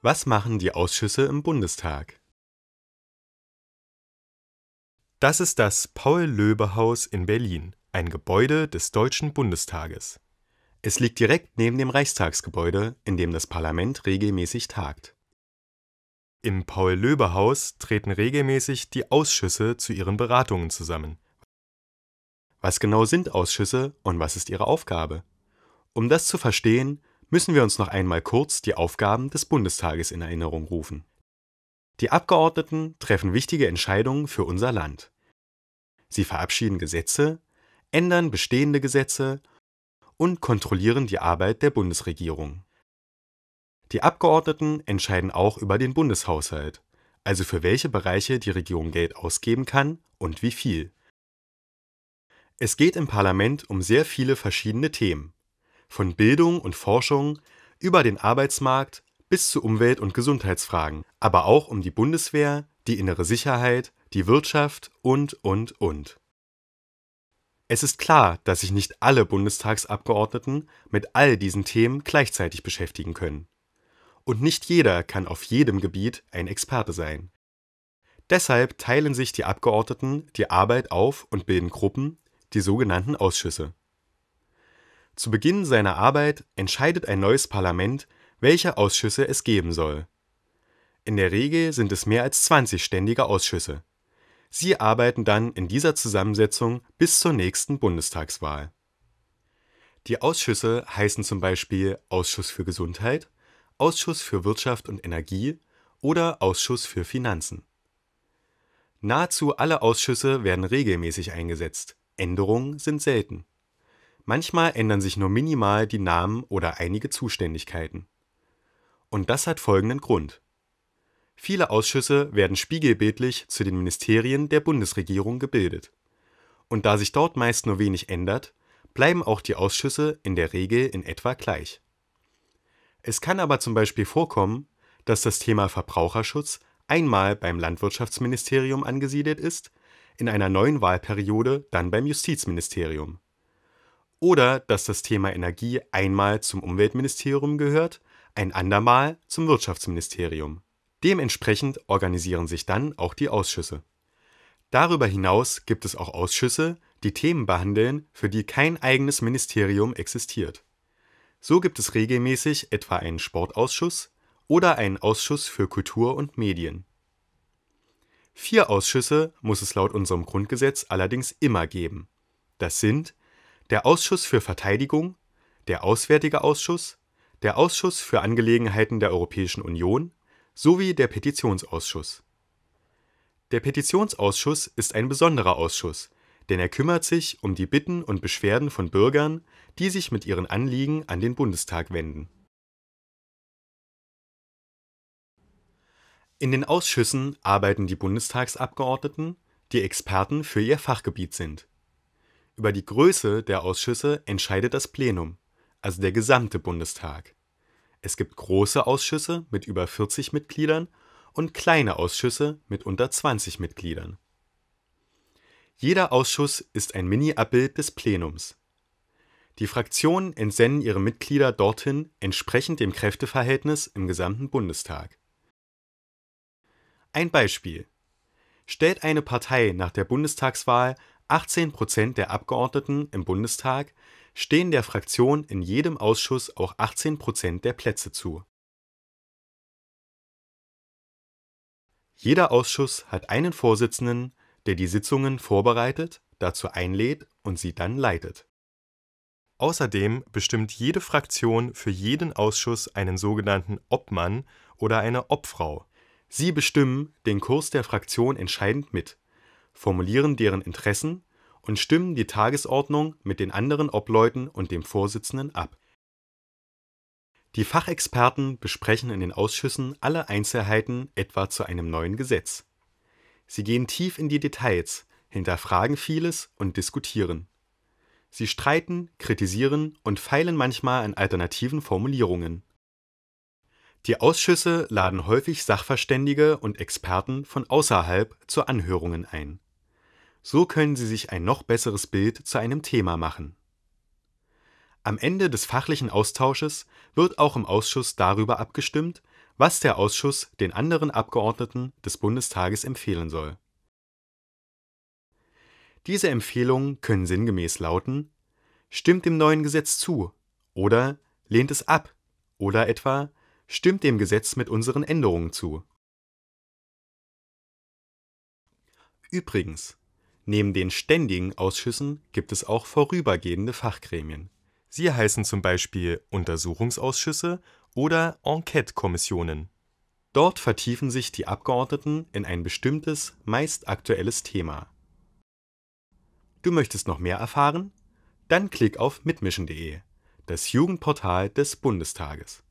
Was machen die Ausschüsse im Bundestag? Das ist das Paul-Löbe-Haus in Berlin, ein Gebäude des Deutschen Bundestages. Es liegt direkt neben dem Reichstagsgebäude, in dem das Parlament regelmäßig tagt. Im Paul-Löbe-Haus treten regelmäßig die Ausschüsse zu ihren Beratungen zusammen. Was genau sind Ausschüsse und was ist ihre Aufgabe? Um das zu verstehen, müssen wir uns noch einmal kurz die Aufgaben des Bundestages in Erinnerung rufen. Die Abgeordneten treffen wichtige Entscheidungen für unser Land. Sie verabschieden Gesetze, ändern bestehende Gesetze und kontrollieren die Arbeit der Bundesregierung. Die Abgeordneten entscheiden auch über den Bundeshaushalt, also für welche Bereiche die Regierung Geld ausgeben kann und wie viel. Es geht im Parlament um sehr viele verschiedene Themen von Bildung und Forschung über den Arbeitsmarkt bis zu Umwelt- und Gesundheitsfragen, aber auch um die Bundeswehr, die innere Sicherheit, die Wirtschaft und, und, und. Es ist klar, dass sich nicht alle Bundestagsabgeordneten mit all diesen Themen gleichzeitig beschäftigen können. Und nicht jeder kann auf jedem Gebiet ein Experte sein. Deshalb teilen sich die Abgeordneten die Arbeit auf und bilden Gruppen, die sogenannten Ausschüsse zu Beginn seiner Arbeit entscheidet ein neues Parlament, welche Ausschüsse es geben soll. In der Regel sind es mehr als 20 ständige Ausschüsse. Sie arbeiten dann in dieser Zusammensetzung bis zur nächsten Bundestagswahl. Die Ausschüsse heißen zum Beispiel Ausschuss für Gesundheit, Ausschuss für Wirtschaft und Energie oder Ausschuss für Finanzen. Nahezu alle Ausschüsse werden regelmäßig eingesetzt, Änderungen sind selten Manchmal ändern sich nur minimal die Namen oder einige Zuständigkeiten. Und das hat folgenden Grund. Viele Ausschüsse werden spiegelbildlich zu den Ministerien der Bundesregierung gebildet. Und da sich dort meist nur wenig ändert, bleiben auch die Ausschüsse in der Regel in etwa gleich. Es kann aber zum Beispiel vorkommen, dass das Thema Verbraucherschutz einmal beim Landwirtschaftsministerium angesiedelt ist, in einer neuen Wahlperiode dann beim Justizministerium oder dass das Thema Energie einmal zum Umweltministerium gehört, ein andermal zum Wirtschaftsministerium. Dementsprechend organisieren sich dann auch die Ausschüsse. Darüber hinaus gibt es auch Ausschüsse, die Themen behandeln, für die kein eigenes Ministerium existiert. So gibt es regelmäßig etwa einen Sportausschuss oder einen Ausschuss für Kultur und Medien. Vier Ausschüsse muss es laut unserem Grundgesetz allerdings immer geben. Das sind der Ausschuss für Verteidigung, der Auswärtige Ausschuss, der Ausschuss für Angelegenheiten der Europäischen Union sowie der Petitionsausschuss. Der Petitionsausschuss ist ein besonderer Ausschuss, denn er kümmert sich um die Bitten und Beschwerden von Bürgern, die sich mit ihren Anliegen an den Bundestag wenden. In den Ausschüssen arbeiten die Bundestagsabgeordneten, die Experten für ihr Fachgebiet sind über die Größe der Ausschüsse entscheidet das Plenum, also der gesamte Bundestag. Es gibt große Ausschüsse mit über 40 Mitgliedern und kleine Ausschüsse mit unter 20 Mitgliedern. Jeder Ausschuss ist ein Mini-Abbild des Plenums. Die Fraktionen entsenden ihre Mitglieder dorthin entsprechend dem Kräfteverhältnis im gesamten Bundestag. Ein Beispiel. Stellt eine Partei nach der Bundestagswahl 18 Prozent der Abgeordneten im Bundestag stehen der Fraktion in jedem Ausschuss auch 18 Prozent der Plätze zu. Jeder Ausschuss hat einen Vorsitzenden, der die Sitzungen vorbereitet, dazu einlädt und sie dann leitet. Außerdem bestimmt jede Fraktion für jeden Ausschuss einen sogenannten Obmann oder eine Obfrau. Sie bestimmen den Kurs der Fraktion entscheidend mit formulieren deren Interessen und stimmen die Tagesordnung mit den anderen Obleuten und dem Vorsitzenden ab. Die Fachexperten besprechen in den Ausschüssen alle Einzelheiten etwa zu einem neuen Gesetz. Sie gehen tief in die Details, hinterfragen vieles und diskutieren. Sie streiten, kritisieren und feilen manchmal an alternativen Formulierungen. Die Ausschüsse laden häufig Sachverständige und Experten von außerhalb zu Anhörungen ein so können Sie sich ein noch besseres Bild zu einem Thema machen. Am Ende des fachlichen Austausches wird auch im Ausschuss darüber abgestimmt, was der Ausschuss den anderen Abgeordneten des Bundestages empfehlen soll. Diese Empfehlungen können sinngemäß lauten Stimmt dem neuen Gesetz zu oder lehnt es ab oder etwa Stimmt dem Gesetz mit unseren Änderungen zu. Übrigens, Neben den ständigen Ausschüssen gibt es auch vorübergehende Fachgremien. Sie heißen zum Beispiel Untersuchungsausschüsse oder Enquete-Kommissionen. Dort vertiefen sich die Abgeordneten in ein bestimmtes, meist aktuelles Thema. Du möchtest noch mehr erfahren? Dann klick auf mitmischen.de, das Jugendportal des Bundestages.